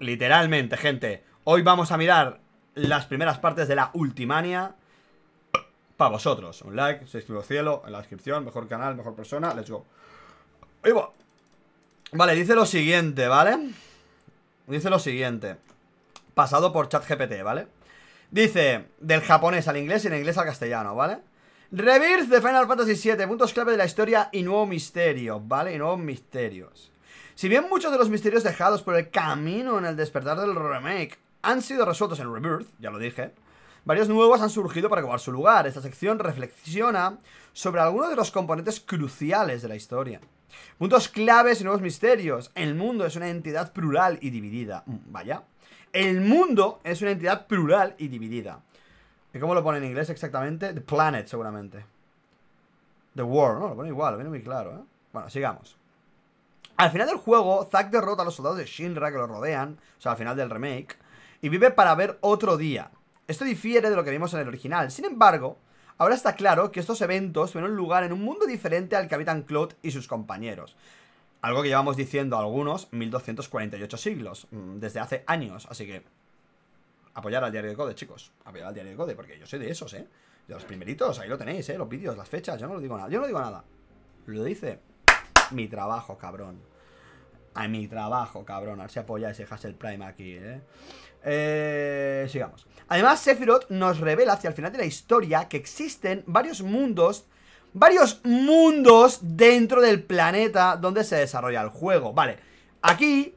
Literalmente, gente. Hoy vamos a mirar las primeras partes de la Ultimania. Para vosotros. Un like, se al cielo, en la descripción, mejor canal, mejor persona. Let's go. Vale, dice lo siguiente, ¿vale? Dice lo siguiente. Pasado por chat GPT, ¿vale? Dice, del japonés al inglés y del inglés al castellano, ¿vale? Rebirth de Final Fantasy VII, puntos clave de la historia y nuevo misterio, ¿vale? Y nuevos misterios. Si bien muchos de los misterios dejados por el camino en el despertar del remake han sido resueltos en Rebirth, ya lo dije, varios nuevos han surgido para ocupar su lugar. Esta sección reflexiona sobre algunos de los componentes cruciales de la historia. Puntos claves y nuevos misterios. El mundo es una entidad plural y dividida. Mm, vaya. El mundo es una entidad plural y dividida. ¿Y cómo lo pone en inglés exactamente? The planet, seguramente. The world, ¿no? Lo pone igual, lo viene muy claro, ¿eh? Bueno, sigamos. Al final del juego, Zack derrota a los soldados de Shinra que lo rodean, o sea, al final del remake, y vive para ver otro día. Esto difiere de lo que vimos en el original. Sin embargo, ahora está claro que estos eventos tuvieron lugar en un mundo diferente al que habitan Claude y sus compañeros. Algo que llevamos diciendo algunos 1248 siglos, mm, desde hace años, así que... Apoyar al diario de Code, chicos. Apoyar al diario de Code, porque yo soy de esos, ¿eh? De los primeritos, ahí lo tenéis, ¿eh? Los vídeos, las fechas, yo no lo digo nada. Yo no digo nada. Lo dice mi trabajo, cabrón. A mi trabajo, cabrón. A ver si apoyáis el Hassel Prime aquí, ¿eh? Eh, sigamos. Además, Sephiroth nos revela hacia el final de la historia que existen varios mundos, varios mundos dentro del planeta donde se desarrolla el juego. Vale, aquí,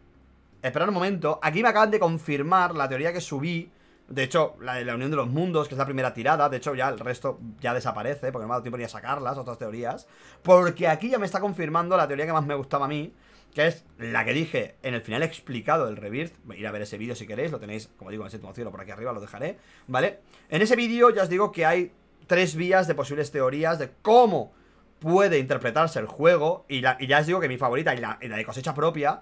esperad un momento, aquí me acaban de confirmar la teoría que subí de hecho, la de la Unión de los Mundos, que es la primera tirada, de hecho ya el resto ya desaparece, porque no me ha dado tiempo ni a sacarlas, otras teorías. Porque aquí ya me está confirmando la teoría que más me gustaba a mí, que es la que dije en el final explicado del Rebirth. Ir a ver ese vídeo si queréis, lo tenéis, como digo, en el séptimo cielo por aquí arriba, lo dejaré, ¿vale? En ese vídeo ya os digo que hay tres vías de posibles teorías de cómo puede interpretarse el juego, y, ya os digo que mi favorita y la de cosecha propia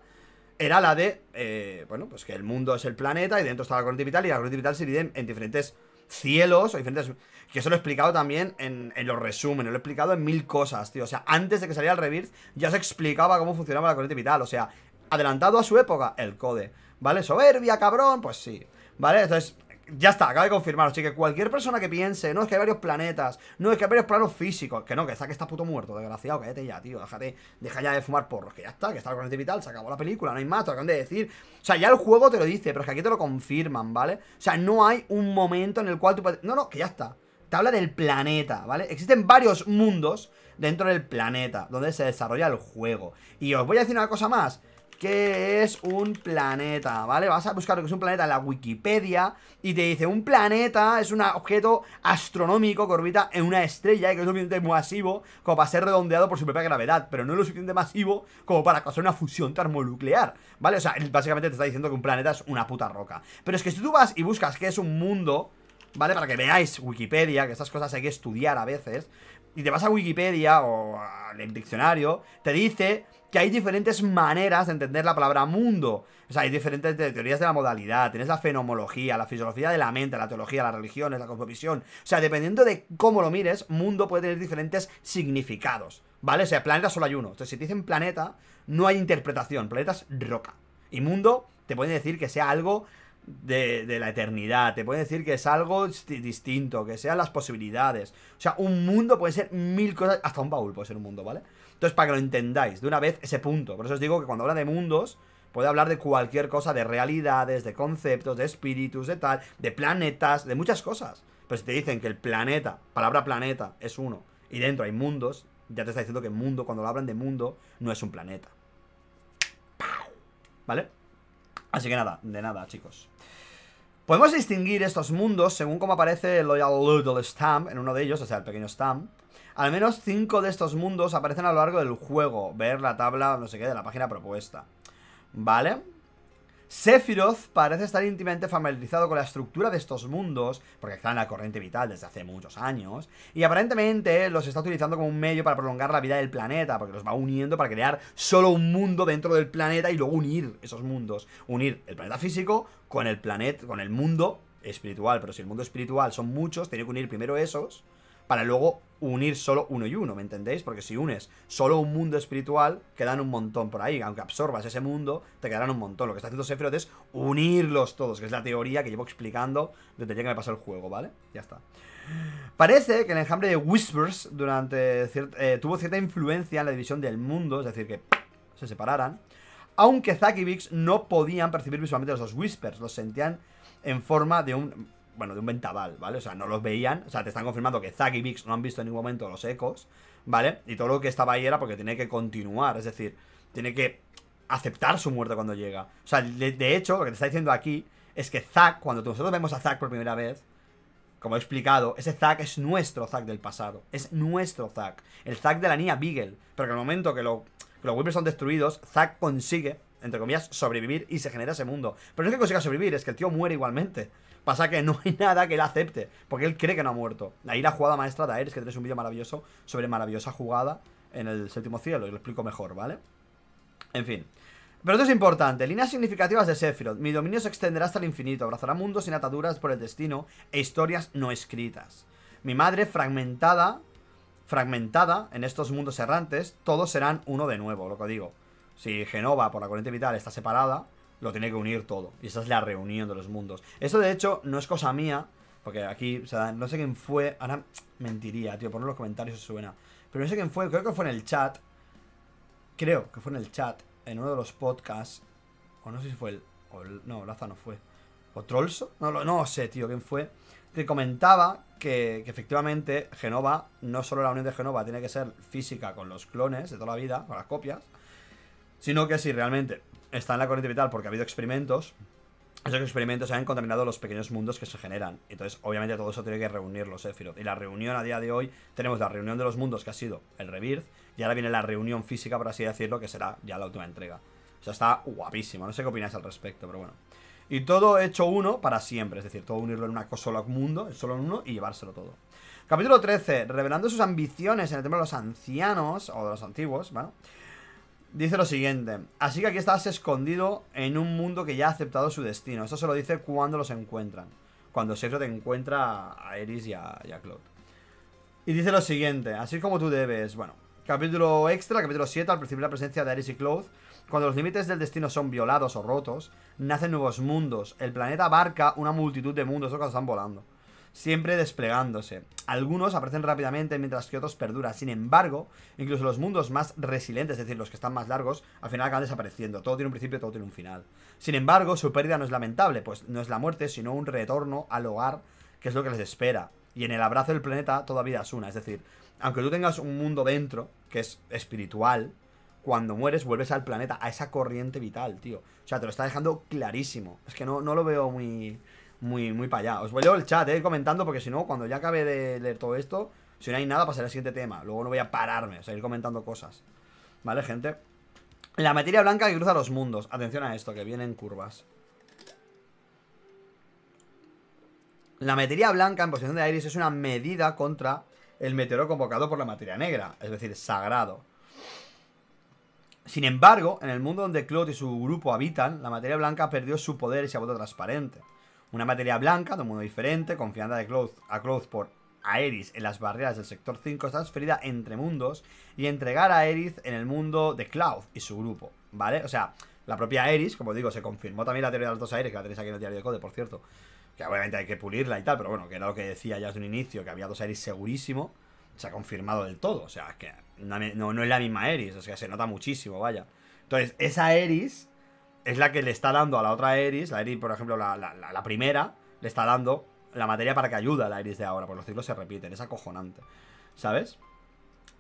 era la de, eh, bueno, pues que el mundo es el planeta y dentro está la corriente vital y la corriente vital se divide en, diferentes cielos o diferentes... Que eso lo he explicado también en, en, los resúmenes, lo he explicado en mil cosas, tío. O sea, antes de que saliera el Rebirth ya se explicaba cómo funcionaba la corriente vital. O sea, adelantado a su época, el code. ¿Vale? Soberbia, cabrón, pues sí. ¿Vale? Entonces, ya está, acaba de confirmar. Así que cualquier persona que piense, no, es que hay varios planetas, no, es que hay varios planos físicos, que no, que está que está puto muerto, desgraciado, cállate ya, tío, déjate, deja ya de fumar porros, que ya está, que está el y vital, se acabó la película, no hay más, te acaban de decir. O sea, ya el juego te lo dice, pero es que aquí te lo confirman, ¿vale? O sea, no hay un momento en el cual tú puedes. No, no, que ya está. Te habla del planeta, ¿vale? Existen varios mundos dentro del planeta donde se desarrolla el juego. Y os voy a decir una cosa más. ¿Qué es un planeta? ¿Vale? Vas a buscar lo que es un planeta en la Wikipedia y te dice, un planeta es un objeto astronómico que orbita en una estrella y que es lo suficientemente masivo como para ser redondeado por su propia gravedad, pero no es lo suficiente masivo como para causar una fusión termonuclear, ¿vale? O sea, básicamente te está diciendo que un planeta es una puta roca. Pero es que si tú vas y buscas qué es un mundo, ¿vale? Para que veáis Wikipedia, que estas cosas hay que estudiar a veces, y te vas a Wikipedia o al diccionario, te dice que hay diferentes maneras de entender la palabra mundo. O sea, hay diferentes teorías de la modalidad, tienes la fenomología, la fisiología de la mente, la teología, las religiones, la cosmovisión. O sea, dependiendo de cómo lo mires, mundo puede tener diferentes significados, ¿vale? O sea, planeta solo hay uno. Entonces, si te dicen planeta, no hay interpretación, planeta es roca. Y mundo te puede decir que sea algo de, de, la eternidad, te puede decir que es algo distinto, que sean las posibilidades. O sea, un mundo puede ser mil cosas, hasta un baúl puede ser un mundo, ¿vale? Entonces, para que lo entendáis de una vez ese punto. Por eso os digo que cuando habla de mundos, puede hablar de cualquier cosa, de realidades, de conceptos, de espíritus, de tal, de planetas, de muchas cosas. Pero si te dicen que el planeta, palabra planeta, es uno, y dentro hay mundos, ya te está diciendo que mundo, cuando lo hablan de mundo, no es un planeta. ¿Vale? Así que nada, de nada, chicos. Podemos distinguir estos mundos según como aparece el Loyal Little Stamp en uno de ellos, o sea, el pequeño Stamp. Al menos cinco de estos mundos aparecen a lo largo del juego. Ver la tabla, no sé qué, de la página propuesta. ¿Vale? Sephiroth parece estar íntimamente familiarizado con la estructura de estos mundos, porque está en la corriente vital desde hace muchos años, y aparentemente los está utilizando como un medio para prolongar la vida del planeta, porque los va uniendo para crear solo un mundo dentro del planeta y luego unir esos mundos. Unir el planeta físico con el planeta, con el mundo espiritual, pero si el mundo espiritual son muchos, tiene que unir primero esos para luego unir solo uno y uno, ¿me entendéis? Porque si unes solo un mundo espiritual, quedan un montón por ahí. Aunque absorbas ese mundo, te quedarán un montón. Lo que está haciendo Sephiroth es unirlos todos, que es la teoría que llevo explicando desde ya que me pasó el juego, ¿vale? Ya está. Parece que el enjambre de Whispers durante eh, tuvo cierta influencia en la división del mundo, es decir, que se separaran. Aunque Zack y Vix no podían percibir visualmente los dos Whispers, los sentían en forma de un bueno, de un ventaval, ¿vale? O sea, no los veían, o sea, te están confirmando que Zack y Vix no han visto en ningún momento los ecos, ¿vale? Y todo lo que estaba ahí era porque tiene que continuar, es decir, tiene que aceptar su muerte cuando llega. O sea, de, hecho, lo que te está diciendo aquí es que Zack, cuando nosotros vemos a Zack por primera vez, como he explicado, ese Zack es nuestro Zack del pasado, es nuestro Zack, el Zack de la niña Beagle, pero que en el momento que, los Whippers son destruidos, Zack consigue entre comillas, sobrevivir y se genera ese mundo. Pero no es que consiga sobrevivir, es que el tío muere igualmente. Pasa que no hay nada que él acepte, porque él cree que no ha muerto. Ahí la jugada maestra de Aeres, que tenéis un vídeo maravilloso sobre maravillosa jugada en el séptimo cielo, y lo explico mejor, ¿vale? En fin. Pero esto es importante. Líneas significativas de Sephiroth. Mi dominio se extenderá hasta el infinito, abrazará mundos sin ataduras por el destino e historias no escritas. Mi madre fragmentada, fragmentada en estos mundos errantes, todos serán uno de nuevo, lo que digo. Si Genova por la corriente vital está separada, lo tiene que unir todo. Y esa es la reunión de los mundos. Eso de hecho, no es cosa mía, porque aquí, o sea, no sé quién fue. Ahora mentiría, tío, poner los comentarios si suena. Pero no sé quién fue, creo que fue en el chat. Creo que fue en el chat, en uno de los podcasts. O no sé si fue el. O no, Laza no fue. ¿O Trollso? No, lo, no sé, tío, quién fue. Que comentaba que, efectivamente Genova, no solo la unión de Genova tiene que ser física con los clones de toda la vida, con las copias, sino que sí realmente está en la corriente vital porque ha habido experimentos. Esos experimentos han contaminado los pequeños mundos que se generan. Entonces, obviamente, todo eso tiene que reunir los Sephiroth. Y la reunión a día de hoy, tenemos la reunión de los mundos que ha sido el Rebirth, y ahora viene la reunión física, por así decirlo, que será ya la última entrega. O sea, está guapísimo. No sé qué opináis al respecto, pero bueno. Y todo hecho uno para siempre, es decir, todo unirlo en una solo mundo, solo en uno, y llevárselo todo. Capítulo 13. Revelando sus ambiciones en el tema de los ancianos, o de los antiguos, Dice lo siguiente, así que aquí estás escondido en un mundo que ya ha aceptado su destino. Esto se lo dice cuando los encuentran. Cuando Sergio te encuentra a Eris y a, Claude. Y dice lo siguiente, así como tú debes, bueno, capítulo extra, capítulo 7, al principio la presencia de Eris y Claude. Cuando los límites del destino son violados o rotos, nacen nuevos mundos. El planeta abarca una multitud de mundos, o que están volando siempre desplegándose. Algunos aparecen rápidamente mientras que otros perduran. Sin embargo, incluso los mundos más resilientes, es decir, los que están más largos, al final acaban desapareciendo. Todo tiene un principio, todo tiene un final. Sin embargo, su pérdida no es lamentable, pues no es la muerte, sino un retorno al hogar, que es lo que les espera. Y en el abrazo del planeta toda vida es una. Es decir, aunque tú tengas un mundo dentro, que es espiritual, cuando mueres vuelves al planeta, a esa corriente vital, tío. O sea, te lo está dejando clarísimo. Es que no, no lo veo muy muy, muy para allá. Os voy a leer el chat, eh, comentando, porque si no, cuando ya acabe de leer todo esto, si no hay nada, pasaré al siguiente tema. Luego no voy a pararme, o sea, ir comentando cosas. ¿Vale, gente? La materia blanca que cruza los mundos. Atención a esto, que vienen curvas. La materia blanca en posición de Iris es una medida contra el meteoro convocado por la materia negra, es decir, sagrado. Sin embargo, en el mundo donde Claude y su grupo habitan, la materia blanca perdió su poder y se ha vuelto transparente. Una materia blanca de un mundo diferente, confiada de Cloud a Cloud por Aerith en las barreras del sector 5, transferida entre mundos y entregar a Eris en el mundo de Cloud y su grupo, ¿vale? O sea, la propia Eris como digo, se confirmó también la teoría de los dos Aerith, que la tenéis aquí en el diario de Code, por cierto, que obviamente hay que pulirla y tal, pero bueno, que era lo que decía ya desde un inicio, que había dos Aerith segurísimo, se ha confirmado del todo, o sea, es que no, es la misma Aerith, o sea, se nota muchísimo, vaya. Entonces, esa Eris es la que le está dando a la otra Eris, la Eris, por ejemplo, la, primera, le está dando la materia para que ayude a la Eris de ahora, porque los ciclos se repiten, es acojonante, ¿sabes?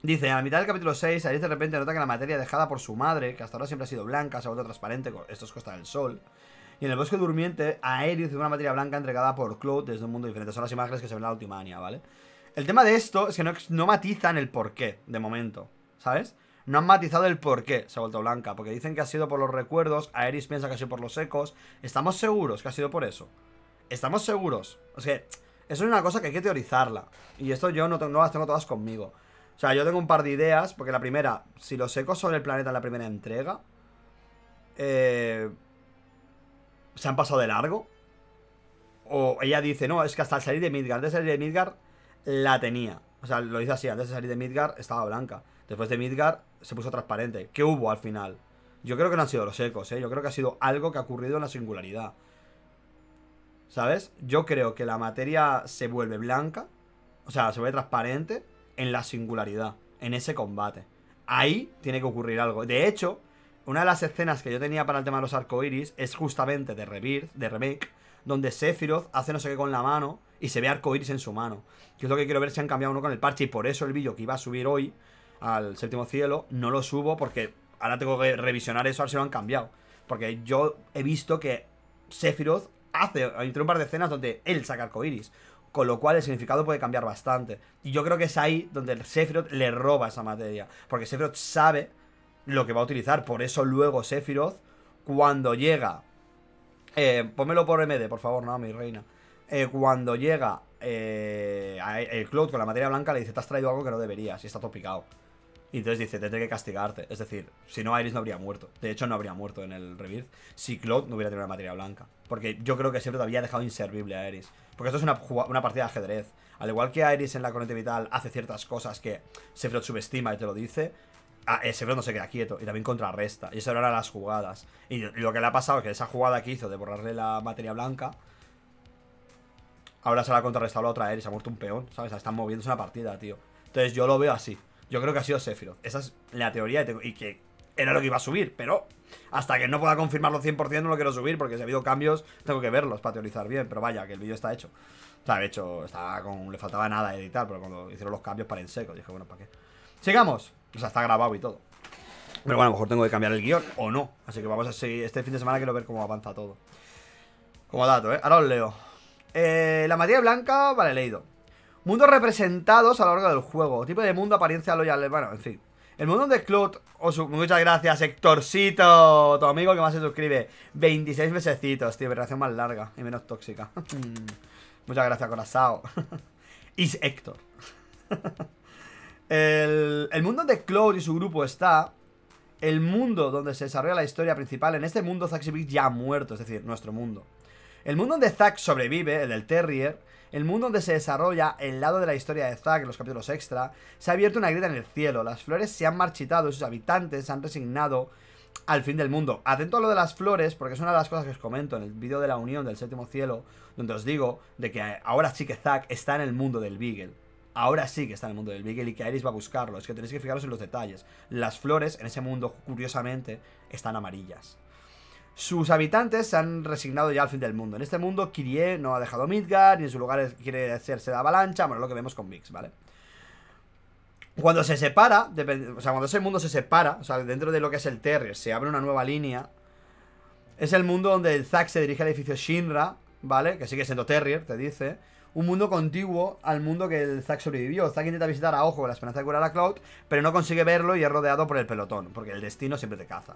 Dice, a la mitad del capítulo 6, Eris de repente nota que la materia dejada por su madre, que hasta ahora siempre ha sido blanca, se ha vuelto transparente, esto es Costa del Sol, y en el bosque durmiente, a Eris de una materia blanca entregada por Claude desde un mundo diferente. Son las imágenes que se ven en la última ¿vale? El tema de esto es que no, no matizan el porqué, de momento, ¿sabes? No han matizado el por qué se ha vuelto blanca, porque dicen que ha sido por los recuerdos, Aeris piensa que ha sido por los ecos. ¿Estamos seguros que ha sido por eso? ¿Estamos seguros? O sea, eso es una cosa que hay que teorizarla. Y esto yo no, tengo, las tengo todas conmigo. O sea, yo tengo un par de ideas, porque la primera, si los ecos sobre el planeta en la primera entrega, eh, se han pasado de largo. O ella dice, no, es que hasta el salir de Midgard, de salir de Midgard, la tenía. O sea, lo hizo así, antes de salir de Midgar estaba blanca. Después de Midgar se puso transparente. ¿Qué hubo al final? Yo creo que no han sido los ecos, ¿eh? Yo creo que ha sido algo que ha ocurrido en la singularidad. ¿Sabes? Yo creo que la materia se vuelve blanca, o sea, se vuelve transparente en la singularidad, en ese combate. Ahí tiene que ocurrir algo. De hecho, una de las escenas que yo tenía para el tema de los arcoiris es justamente de Rebirth, de Remake, donde Sephiroth hace no sé qué con la mano y se ve arco en su mano. Yo es lo que quiero ver si han cambiado uno con el parche. Y por eso el vídeo que iba a subir hoy al séptimo cielo no lo subo porque ahora tengo que revisionar eso a ver si lo han cambiado. Porque yo he visto que Sephiroth hace, entre un par de escenas donde él saca arcoiris Con lo cual el significado puede cambiar bastante. Y yo creo que es ahí donde el Sephiroth le roba esa materia. Porque Sephiroth sabe lo que va a utilizar. Por eso luego Sephiroth, cuando llega... Eh, pónmelo por MD, por favor, no, mi reina. Eh, cuando llega eh, e-, el Cloud con la materia blanca, le dice, te has traído algo que no deberías y está topicado Y entonces dice, tendré que castigarte. Es decir, si no, Iris no habría muerto. De hecho, no habría muerto en el Rebirth si Cloud no hubiera tenido la materia blanca. Porque yo creo que siempre había dejado inservible a Iris. Porque esto es una, una partida de ajedrez. Al igual que Iris en la corriente vital hace ciertas cosas que Sephiroth subestima y te lo dice, eh, Sephiroth no se queda quieto y también contrarresta. Y eso eran las jugadas. y, lo que le ha pasado es que esa jugada que hizo de borrarle la materia blanca ahora se la ha contrarrestado la otra él y se ha muerto un peón, ¿sabes? están moviéndose una partida, tío. Entonces yo lo veo así. Yo creo que ha sido Sephiroth. Esa es la teoría y que era lo que iba a subir, pero hasta que no pueda confirmarlo 100% no lo quiero subir porque si ha habido cambios tengo que verlos para teorizar bien, pero vaya, que el vídeo está hecho. O sea, de hecho, estaba con, le faltaba nada de editar, pero cuando hicieron los cambios para en seco, dije, bueno, ¿para qué? Sigamos. O sea, está grabado y todo. Pero bueno, a lo mejor tengo que cambiar el guión o no. Así que vamos a seguir. Este fin de semana quiero ver cómo avanza todo. Como dato, ¿eh? Ahora os leo. Eh, la materia blanca, vale, leído. Mundos representados a lo largo del juego. Tipo de mundo, apariencia loyal. Bueno, en fin. El mundo de Cloud. muchas gracias, Héctorcito. Tu amigo que más se suscribe. 26 mesecitos, tío. Relación más larga y menos tóxica. muchas gracias, Corazao. Is Héctor. el, el mundo de Cloud y su grupo está el mundo donde se desarrolla la historia principal, en este mundo Zaxibic ya muerto, es decir, nuestro mundo. El mundo donde Zack sobrevive, el del Terrier, el mundo donde se desarrolla el lado de la historia de Zack en los capítulos extra, se ha abierto una grieta en el cielo, las flores se han marchitado y sus habitantes se han resignado al fin del mundo. Atento a lo de las flores, porque es una de las cosas que os comento en el vídeo de la unión del séptimo cielo, donde os digo de que ahora sí que Zack está en el mundo del Beagle. Ahora sí que está en el mundo del Beagle y que Iris va a buscarlo. Es que tenéis que fijaros en los detalles. Las flores en ese mundo, curiosamente, están amarillas. Sus habitantes se han resignado ya al fin del mundo. En este mundo, Kirie no ha dejado Midgar ni en su lugar quiere hacerse la avalancha. Bueno, lo que vemos con Mix, ¿vale? Cuando se separa, o sea, cuando ese mundo se separa, o sea, dentro de lo que es el Terrier, se abre una nueva línea. Es el mundo donde el Zack se dirige al edificio Shinra, ¿vale? Que sigue siendo Terrier, te dice un mundo contiguo al mundo que el Zack sobrevivió. Zack intenta visitar a ojo la esperanza de curar a Cloud, pero no consigue verlo y es rodeado por el pelotón, porque el destino siempre te caza.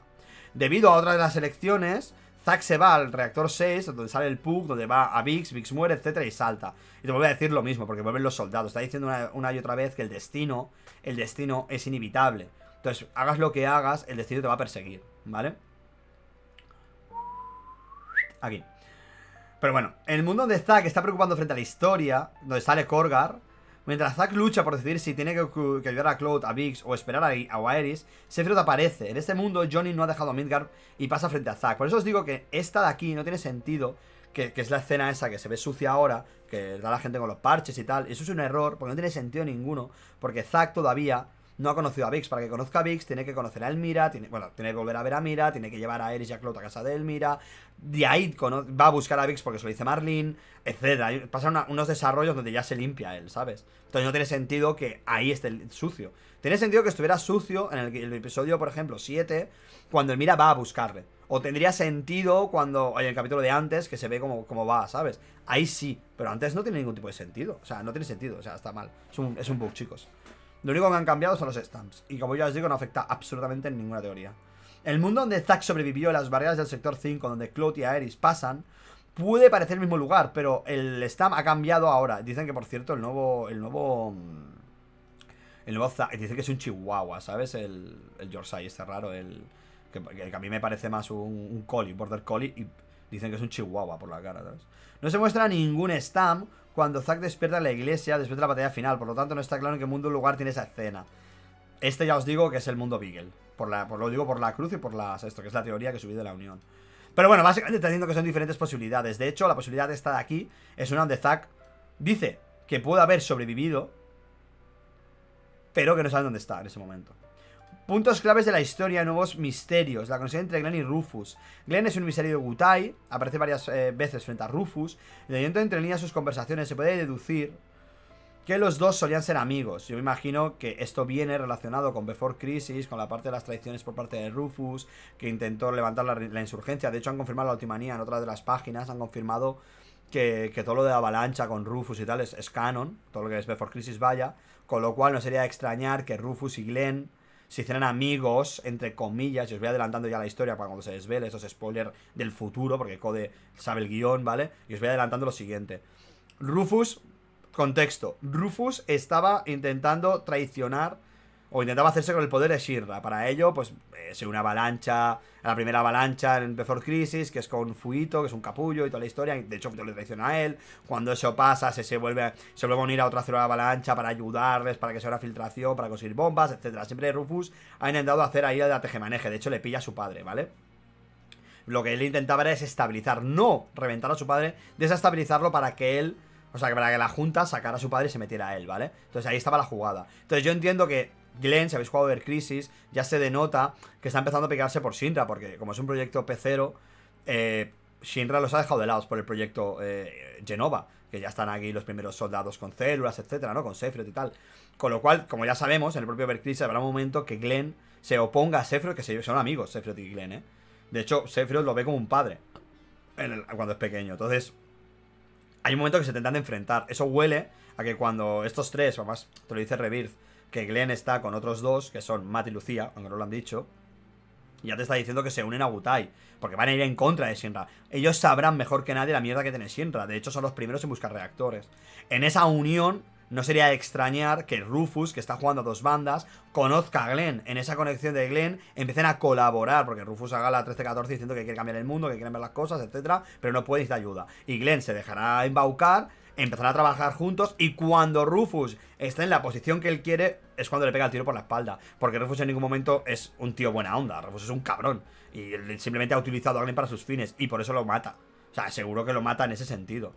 Debido a otra de las elecciones, Zack se va al reactor 6, donde sale el Pug, donde va a Vix, Vix muere, etcétera, y salta. Y te vuelvo a decir lo mismo, porque vuelven los soldados. Está diciendo una, una, y otra vez que el destino, el destino es inevitable. Entonces, hagas lo que hagas, el destino te va a perseguir, ¿vale? Aquí. Pero bueno, en el mundo donde Zack está preocupando frente a la historia, donde sale Korgar, mientras Zack lucha por decidir si tiene que, ayudar a Cloud, a Vix o esperar a, a Aeris, Sephiroth aparece. En este mundo, Johnny no ha dejado a Midgard y pasa frente a Zack. Por eso os digo que esta de aquí no tiene sentido, que, que es la escena esa que se ve sucia ahora, que da la gente con los parches y tal. Eso es un error, porque no tiene sentido ninguno, porque Zack todavía no ha conocido a Vix. Para que conozca a Vix, tiene que conocer a Elmira, tiene, bueno, tiene que volver a ver a Mira, tiene que llevar a Eris y a Clot a casa de Elmira. De ahí va a buscar a Vix porque se lo dice Marlene, etc. Pasan unos desarrollos donde ya se limpia él, ¿sabes? Entonces no tiene sentido que ahí esté sucio. Tiene sentido que estuviera sucio en el, episodio, por ejemplo, 7, cuando Elmira va a buscarle. O tendría sentido cuando. En el capítulo de antes, que se ve como va, ¿sabes? Ahí sí, pero antes no tiene ningún tipo de sentido. O sea, no tiene sentido, o sea, está mal. Es un, es un bug, chicos. Lo único que han cambiado son los Stamps Y como ya os digo, no afecta absolutamente en ninguna teoría. El mundo donde Zack sobrevivió a las barreras del sector 5, donde claudia y Aeris pasan, puede parecer el mismo lugar, pero el stamp ha cambiado ahora. Dicen que, por cierto, el nuevo. El nuevo. El nuevo Zack. Dicen que es un chihuahua, ¿sabes? El. El Yorkshire, este raro. El. Que, a mí me parece más un, un collie, border collie. Y dicen que es un chihuahua por la cara, ¿sabes? No se muestra ningún stamp cuando Zack despierta en la iglesia después de la batalla final, por lo tanto no está claro en qué mundo o lugar tiene esa escena. Este ya os digo que es el mundo Beagle, por la, por lo digo por la cruz y por las, esto que es la teoría que subí de la Unión. Pero bueno, básicamente teniendo que son diferentes posibilidades. De hecho, la posibilidad de estar aquí es una donde Zack dice que puede haber sobrevivido, pero que no sabe dónde está en ese momento. Puntos claves de la historia, nuevos misterios. La conexión entre Glenn y Rufus. Glenn es un misterio de Gutai, aparece varias eh, veces frente a Rufus. Y leyendo entre líneas sus conversaciones se puede deducir que los dos solían ser amigos. Yo me imagino que esto viene relacionado con Before Crisis, con la parte de las traiciones por parte de Rufus, que intentó levantar la, insurgencia. De hecho, han confirmado la ultimanía en otra de las páginas, han confirmado que, todo lo de Avalancha con Rufus y tal es, es canon, todo lo que es Before Crisis vaya, con lo cual no sería extrañar que Rufus y Glenn si hicieran amigos, entre comillas, y os voy adelantando ya la historia para cuando se desvele, Esos spoilers del futuro, porque Code sabe el guión, ¿vale? Y os voy adelantando lo siguiente. Rufus, contexto, Rufus estaba intentando traicionar o intentaba hacerse con el poder de Shirra. Para ello, pues es eh, una avalancha, la primera avalancha en Before Crisis, que es con Fuito, que es un capullo y toda la historia. De hecho, Fuito le traiciona a él. Cuando eso pasa, se, se, vuelve, se vuelve a unir a otra célula avalancha para ayudarles, para que se haga filtración, para conseguir bombas, etcétera. Siempre Rufus ha intentado hacer ahí el tejemaneje. De hecho, le pilla a su padre, ¿vale? Lo que él intentaba era desestabilizar, no reventar a su padre, desestabilizarlo para que él o sea, para que la Junta sacara a su padre y se metiera a él, ¿vale? Entonces ahí estaba la jugada. Entonces yo entiendo que Glenn, si habéis jugado Ver Crisis, ya se denota que está empezando a pegarse por Shinra, porque como es un proyecto P0, eh, Shinra los ha dejado de lado por el proyecto eh, Genova, que ya están aquí los primeros soldados con células, etcétera, ¿no? Con Sephiroth y tal. Con lo cual, como ya sabemos, en el propio Vercrisis habrá un momento que Glenn se oponga a Sephiroth, que se, son amigos Sephiroth y Glenn, ¿eh? De hecho, Sephiroth lo ve como un padre cuando es pequeño. Entonces, hay un momento que se intentan enfrentar. Eso huele a que cuando estos tres, además te lo dice Rebirth, que Glenn está con otros dos, que son Matt y Lucía, aunque no lo han dicho, ya te está diciendo que se unen a Butai, porque van a ir en contra de Shinra. Ellos sabrán mejor que nadie la mierda que tiene Shinra, de hecho son los primeros en buscar reactores. En esa unión, no sería extrañar que Rufus, que está jugando a dos bandas, conozca a Glenn. En esa conexión de Glenn empiecen a colaborar, porque Rufus haga la 13-14 diciendo que quiere cambiar el mundo, que quiere ver las cosas, etc pero no puede te ayuda. Y Glenn se dejará embaucar empezar a trabajar juntos y cuando Rufus está en la posición que él quiere es cuando le pega el tiro por la espalda, porque Rufus en ningún momento es un tío buena onda, Rufus es un cabrón y él simplemente ha utilizado a alguien para sus fines y por eso lo mata. O sea, seguro que lo mata en ese sentido.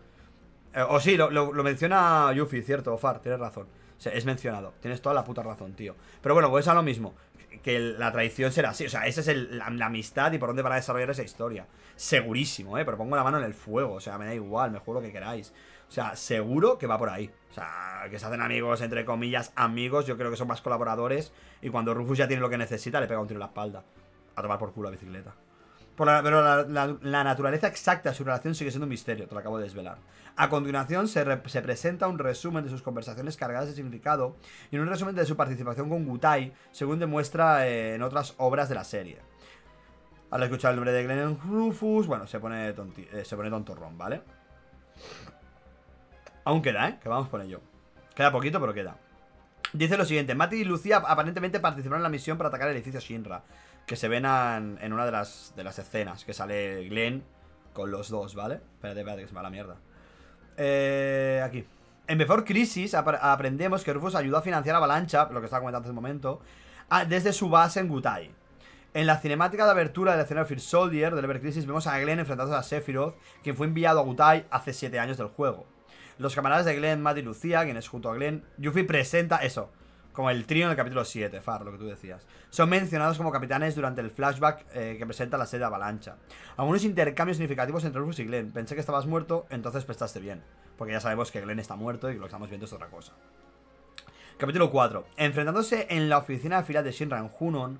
Eh, o sí, lo, menciona Yuffie, cierto, Far, tienes razón. es mencionado, tienes toda la puta razón, tío. Pero bueno, pues a lo mismo que la traición será así. O sea, esa es la, amistad y por dónde van a desarrollar esa historia. Segurísimo, ¿eh? Pero pongo la mano en el fuego. O sea, me da igual, me juro lo que queráis. O sea, seguro que va por ahí. O sea, que se hacen amigos, entre comillas, amigos. Yo creo que son más colaboradores. Y cuando Rufus ya tiene lo que necesita, le pega un tiro en la espalda. A tomar por culo la bicicleta. pero la, naturaleza exacta de su relación sigue siendo un misterio, te lo acabo de desvelar. A continuación se, presenta un resumen de sus conversaciones cargadas de significado y un resumen de su participación con Gutai, según demuestra eh, en otras obras de la serie. Al escuchar el nombre de Glenn Rufus, bueno, se pone, eh, se pone tontorrón, ¿vale? Aún queda, ¿eh? Que vamos por ello. Queda poquito, pero queda. Dice lo siguiente, Mati y Lucía aparentemente participaron en la misión para atacar el edificio Shinra, que se ven en una de las, de las escenas, que sale Glenn con los dos, ¿vale? Espérate, espérate, que se me va la mierda. Eh, aquí. En Before Crisis aprendemos que Rufus ayudó a financiar Avalancha, lo que estaba comentando hace un momento, desde su base en Gutai. En la cinemática de abertura escena de Fear Soldier de Ever Crisis vemos a Glenn enfrentándose a Sephiroth, quien fue enviado a Gutai hace 7 años del juego los camaradas de Glenn, Matt y Lucía, quienes junto a Glenn, Yuffie presenta eso, como el trío en el capítulo 7, Far, lo que tú decías. Son mencionados como capitanes durante el flashback eh, que presenta la serie Avalancha. Algunos intercambios significativos entre Rufus y Glenn. Pensé que estabas muerto, entonces prestaste bien. Porque ya sabemos que Glenn está muerto y lo que estamos viendo es otra cosa. Capítulo 4. Enfrentándose en la oficina de fila de Shinran Hunon,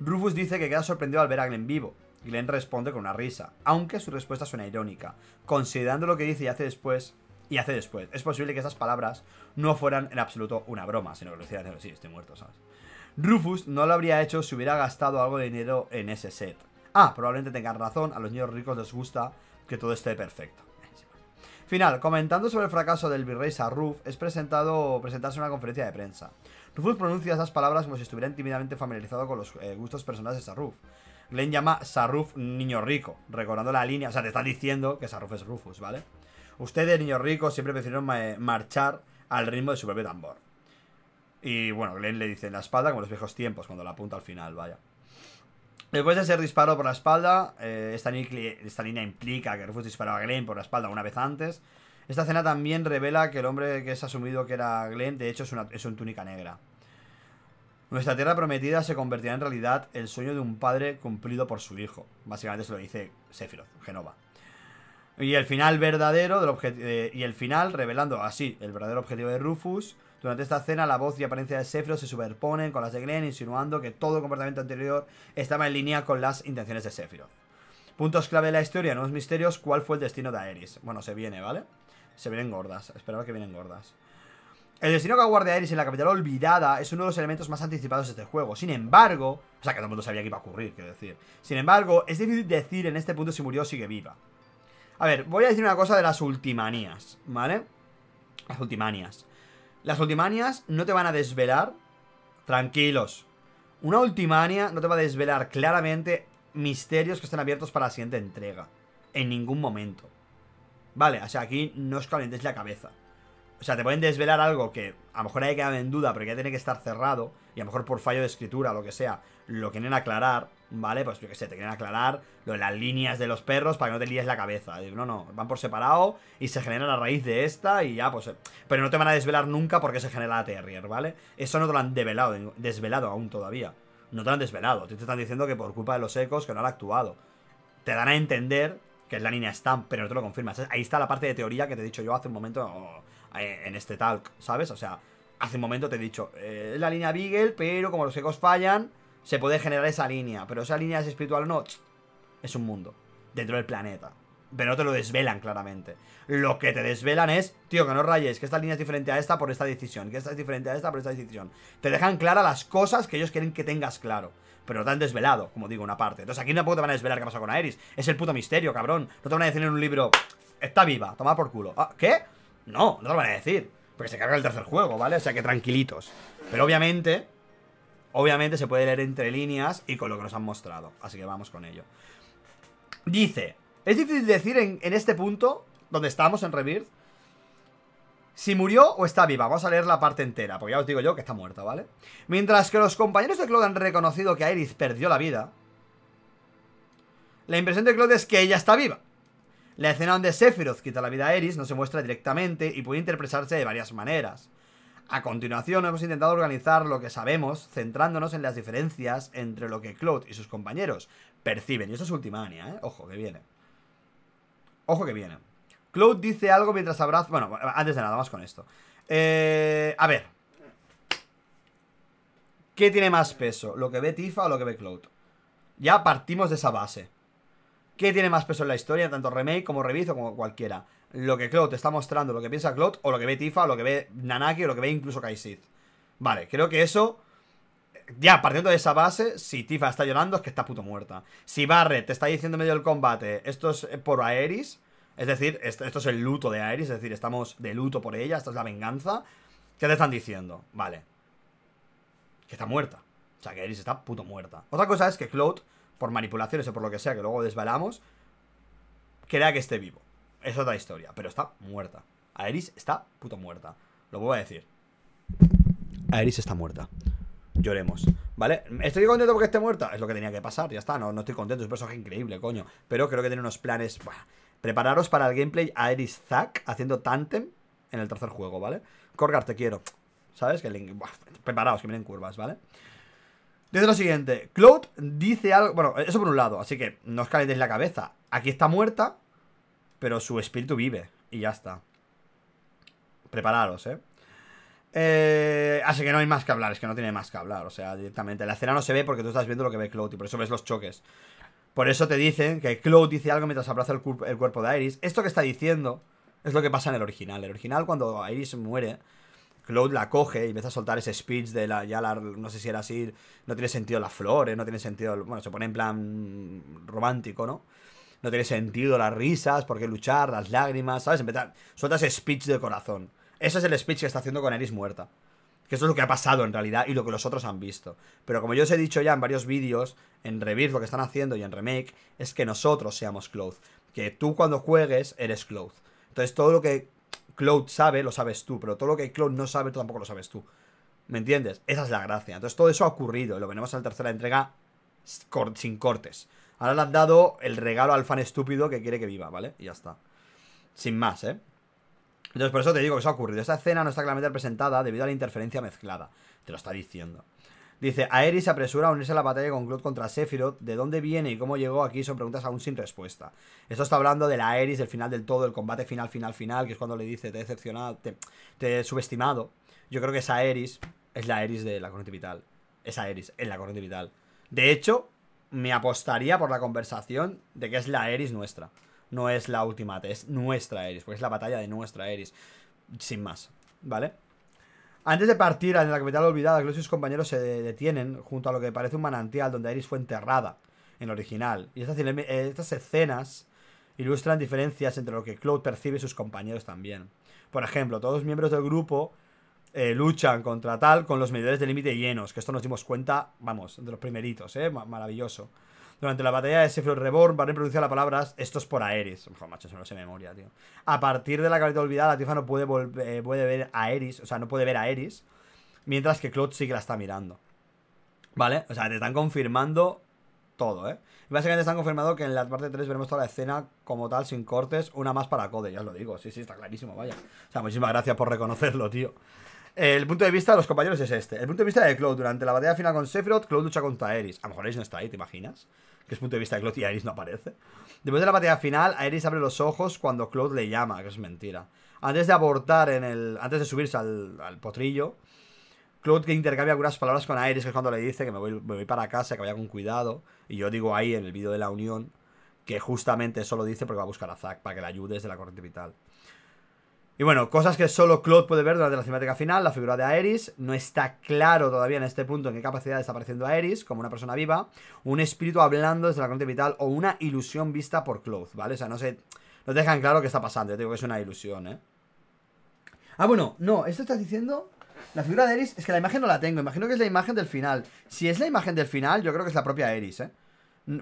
Rufus dice que queda sorprendido al ver a Glenn vivo. Glenn responde con una risa, aunque su respuesta suena irónica. Considerando lo que dice y hace después, y hace después. Es posible que esas palabras no fueran en absoluto una broma, sino que lo hiciera sí, estoy muerto, ¿sabes? Rufus no lo habría hecho si hubiera gastado algo de dinero en ese set. Ah, probablemente tengan razón, a los niños ricos les gusta que todo esté perfecto. Final, comentando sobre el fracaso del virrey Sarruf, es presentado presentarse en una conferencia de prensa. Rufus pronuncia esas palabras como si estuviera intimidamente familiarizado con los eh, gustos personales de Sarruf. Glenn llama Sarruf niño rico, recordando la línea, o sea, te está diciendo que Sarruf es Rufus, ¿vale? Ustedes, niños ricos, siempre prefirieron marchar al ritmo de su propio tambor. Y bueno, Glenn le dice en la espalda, como los viejos tiempos, cuando la apunta al final, vaya. Después de ser disparado por la espalda, eh, esta, línea implica que Rufus disparaba a Glenn por la espalda una vez antes. Esta escena también revela que el hombre que es asumido que era Glenn, de hecho, es, una, es un túnica negra. Nuestra tierra prometida se convertirá en realidad el sueño de un padre cumplido por su hijo. Básicamente se lo dice Sephiroth, Genova. Y el final verdadero del eh, y el final revelando así ah, el verdadero objetivo de Rufus. Durante esta escena, la voz y apariencia de Sephiroth se superponen con las de Glenn, insinuando que todo comportamiento anterior estaba en línea con las intenciones de Sephiroth. Puntos clave de la historia, nuevos misterios, ¿cuál fue el destino de Aeris? Bueno, se viene, ¿vale? Se vienen gordas, esperaba que vienen gordas. El destino que aguarda Aeris en la capital olvidada es uno de los elementos más anticipados de este juego. Sin embargo, o sea que todo el mundo sabía que iba a ocurrir, quiero decir. Sin embargo, es difícil decir en este punto si murió o sigue viva. A ver, voy a decir una cosa de las ultimanías, ¿vale? Las ultimanias. Las ultimanias no te van a desvelar. Tranquilos. Una ultimania no te va a desvelar claramente misterios que están abiertos para la siguiente entrega. En ningún momento. Vale, o sea, aquí no os calentéis la cabeza. O sea, te pueden desvelar algo que a lo mejor haya quedado en duda, pero que ya tiene que estar cerrado, y a lo mejor por fallo de escritura, lo que sea, lo quieren aclarar, ¿vale? Pues yo qué sé, te quieren aclarar lo de las líneas de los perros para que no te líes la cabeza. No, no, van por separado y se genera la raíz de esta y ya, pues. Pero no te van a desvelar nunca porque se genera la Terrier, ¿vale? Eso no te lo han develado, desvelado aún todavía. No te lo han desvelado. Te están diciendo que por culpa de los ecos que no han actuado. Te dan a entender que es la línea Stamp, pero no te lo confirmas. Ahí está la parte de teoría que te he dicho yo hace un momento. Eh, en este talk, ¿sabes? O sea, hace un momento te he dicho, eh, la línea Beagle, pero como los ecos fallan, se puede generar esa línea. Pero esa línea es espiritual o no, es un mundo, dentro del planeta. Pero no te lo desvelan claramente. Lo que te desvelan es, tío, que no rayes, que esta línea es diferente a esta por esta decisión, que esta es diferente a esta por esta decisión. Te dejan claras las cosas que ellos quieren que tengas claro. Pero no te han desvelado, como digo, una parte. Entonces aquí no te van a desvelar qué pasa con Aeris. Es el puto misterio, cabrón. No te van a decir en un libro, está viva, toma por culo. Ah, ¿Qué? No, no lo van a decir. Porque se carga el tercer juego, ¿vale? O sea que tranquilitos. Pero obviamente, obviamente se puede leer entre líneas y con lo que nos han mostrado. Así que vamos con ello. Dice, es difícil decir en, este punto, donde estamos en Rebirth, si murió o está viva. Vamos a leer la parte entera, porque ya os digo yo que está muerta, ¿vale? Mientras que los compañeros de Claude han reconocido que iris perdió la vida, la impresión de Claude es que ella está viva. La escena donde Sephiroth quita la vida a Eris no se muestra directamente y puede interpretarse de varias maneras. A continuación hemos intentado organizar lo que sabemos, centrándonos en las diferencias entre lo que Claude y sus compañeros perciben. Y eso es Ultimania, ¿eh? Ojo que viene. Ojo que viene. Cloud dice algo mientras abraza... Bueno, antes de nada, más con esto. Eh, a ver. ¿Qué tiene más peso? ¿Lo que ve Tifa o lo que ve Cloud? Ya partimos de esa base. ¿Qué tiene más peso en la historia? Tanto remake como Revizo como cualquiera. Lo que Claude te está mostrando, lo que piensa Claude, o lo que ve Tifa, o lo que ve Nanaki, o lo que ve incluso Kaisith. Vale, creo que eso. Ya, partiendo de esa base, si Tifa está llorando es que está puto muerta. Si Barret te está diciendo en medio del combate, esto es eh, por Aeris, es decir, esto, es el luto de Aeris, es decir, estamos de luto por ella, esta es la venganza. ¿Qué te están diciendo? Vale. Que está muerta. O sea, que Aeris está puto muerta. Otra cosa es que Claude por manipulaciones o por lo que sea, que luego desbalamos. crea que esté vivo. Es otra historia, pero está muerta. Aeris está puto muerta. Lo vuelvo a decir. Aeris está muerta. Lloremos. ¿Vale? ¿Estoy contento porque esté muerta? Es lo que tenía que pasar, ya está. No, no estoy contento, es un personaje increíble, coño. Pero creo que tiene unos planes. Prepararos para el gameplay Aeris Zack haciendo Tantem en el tercer juego, ¿vale? Corgar, te quiero. ¿Sabes? Que el... preparaos, que miren curvas, ¿vale? vale Dice lo siguiente, Cloud dice algo, bueno, eso por un lado, así que no os calentéis la cabeza. Aquí está muerta, pero su espíritu vive y ya está. Prepararos, ¿eh? Eh, así que no hay más que hablar, es que no tiene más que hablar, o sea, directamente. La escena no se ve porque tú estás viendo lo que ve Cloud y por eso ves los choques. Por eso te dicen que Cloud dice algo mientras abraza el, el cuerpo de Iris. Esto que está diciendo es lo que pasa en el original. El original, cuando Iris muere, Cloud la coge y empieza a soltar ese speech de la, ya no sé si era así, no tiene sentido las flores, no tiene sentido, bueno, se pone en plan romántico, ¿no? No tiene sentido las risas, por qué luchar, las lágrimas, ¿sabes? Empieza, suelta ese speech de corazón. Ese es el speech que está haciendo con Eris muerta. Que eso es lo que ha pasado en realidad y lo que los otros han visto. Pero como yo os he dicho ya en varios vídeos, en Rebirth lo que están haciendo y en Remake, es que nosotros seamos Cloud Que tú cuando juegues eres Cloth. Entonces todo lo que Cloud sabe, lo sabes tú, pero todo lo que Cloud no sabe, tú tampoco lo sabes tú. ¿Me entiendes? Esa es la gracia. Entonces todo eso ha ocurrido, lo venimos en la tercera entrega sin cortes. Ahora le han dado el regalo al fan estúpido que quiere que viva, ¿vale? Y ya está. Sin más, ¿eh? Entonces por eso te digo que eso ha ocurrido. Esta escena no está claramente representada debido a la interferencia mezclada. Te lo está diciendo. Dice, Aerys apresura a unirse a la batalla con Cloud contra Sephiroth. ¿De dónde viene y cómo llegó aquí? Son preguntas aún sin respuesta. Esto está hablando de la Aerys, del final del todo, el combate final, final, final, que es cuando le dice, te he decepcionado, te, he subestimado. Yo creo que esa Aerys es la Aerys de la corriente vital. Esa Aerys, en la corriente vital. De hecho, me apostaría por la conversación de que es la Eris nuestra. No es la Ultimate, es nuestra Aerys. porque es la batalla de nuestra Eris. Sin más, ¿vale? Antes de partir a la capital olvidada, que y sus compañeros se detienen junto a lo que parece un manantial donde Iris fue enterrada en el original. Y eh, estas, escenas ilustran diferencias entre lo que Cloud percibe y sus compañeros también. Por ejemplo, todos los miembros del grupo eh, luchan contra tal con los medidores de límite llenos, que esto nos dimos cuenta, vamos, de los primeritos, ¿eh? Maravilloso. Durante la batalla de Sephiroth Reborn, Barney pronuncia las palabras Esto es por Aeris. Ojo, macho, eso se memoria, tío. A partir de la carita olvidada, la Tifa no puede, eh, puede ver a Aeris, o sea, no puede ver a Aeris, mientras que Claude sí que la está mirando. ¿Vale? O sea, te están confirmando todo, ¿eh? básicamente están confirmado que en la parte 3 veremos toda la escena como tal, sin cortes, una más para Code, ya os lo digo, sí, sí, está clarísimo, vaya. O sea, muchísimas gracias por reconocerlo, tío. El punto de vista de los compañeros es este. El punto de vista de Claude durante la batalla final con Sephiroth, Claude lucha contra Eris. A lo mejor Aeris no está ahí, ¿te imaginas? Que es punto de vista de Claude y Aeris no aparece. Después de la batalla final, Aeris abre los ojos cuando Claude le llama, que es mentira. Antes de abortar en el. Antes de subirse al, potrillo, Claude que intercambia algunas palabras con Aeris, que es cuando le dice que me voy, para casa, que vaya con cuidado. Y yo digo ahí en el vídeo de la unión que justamente eso lo dice porque va a buscar a Zack para que le ayude desde la corriente vital. Y bueno, cosas que solo Claude puede ver durante la cinemática final, la figura de Aeris, no está claro todavía en este punto en qué capacidad está apareciendo Aeris, como una persona viva, un espíritu hablando desde la corriente vital o una ilusión vista por Claude, ¿vale? O sea, no se, no dejan claro qué está pasando, yo digo que es una ilusión, ¿eh? Ah, bueno, no, esto estás diciendo... La figura de Eris, es que la imagen no la tengo, imagino que es la imagen del final. Si es la imagen del final, yo creo que es la propia Eris, ¿eh?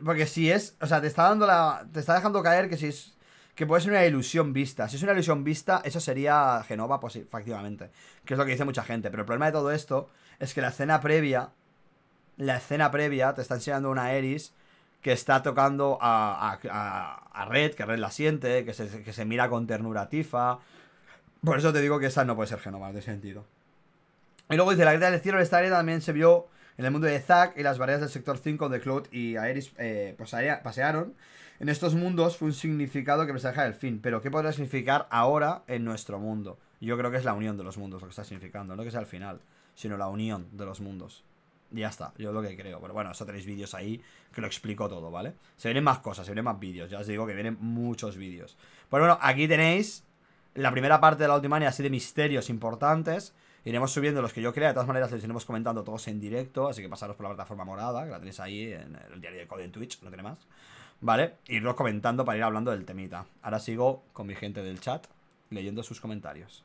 Porque si es, o sea, te está dando la. Te está dejando caer que si es que puede ser una ilusión vista. Si es una ilusión vista, eso sería Genova, pues efectivamente. Que es lo que dice mucha gente. Pero el problema de todo esto es que la escena previa, la escena previa te está enseñando una Eris que está tocando a, a, Red, que Red la siente, que se, mira con ternura Tifa. Por eso te digo que esa no puede ser Genova, de sentido. Y luego dice, la grieta del cielo, esta área también se vio en el mundo de Zack y las variedades del sector 5 de Cloud y eris eh, pues, pasearon en estos mundos fue un significado que me dejaba el fin, pero ¿qué podrá significar ahora en nuestro mundo? Yo creo que es la unión de los mundos lo que está significando, no que sea el final, sino la unión de los mundos. ya está, yo es lo que creo. Pero bueno, eso tenéis vídeos ahí que lo explico todo, ¿vale? Se vienen más cosas, se vienen más vídeos. Ya os digo que vienen muchos vídeos. Pues bueno, aquí tenéis la primera parte de la última así de misterios importantes. Iremos subiendo los que yo crea, de todas maneras los iremos comentando todos en directo, así que pasaros por la plataforma morada, que la tenéis ahí en el diario de Code en Twitch, no tiene más. ¿Vale? Irlos comentando para ir hablando del temita. Ahora sigo con mi gente del chat leyendo sus comentarios.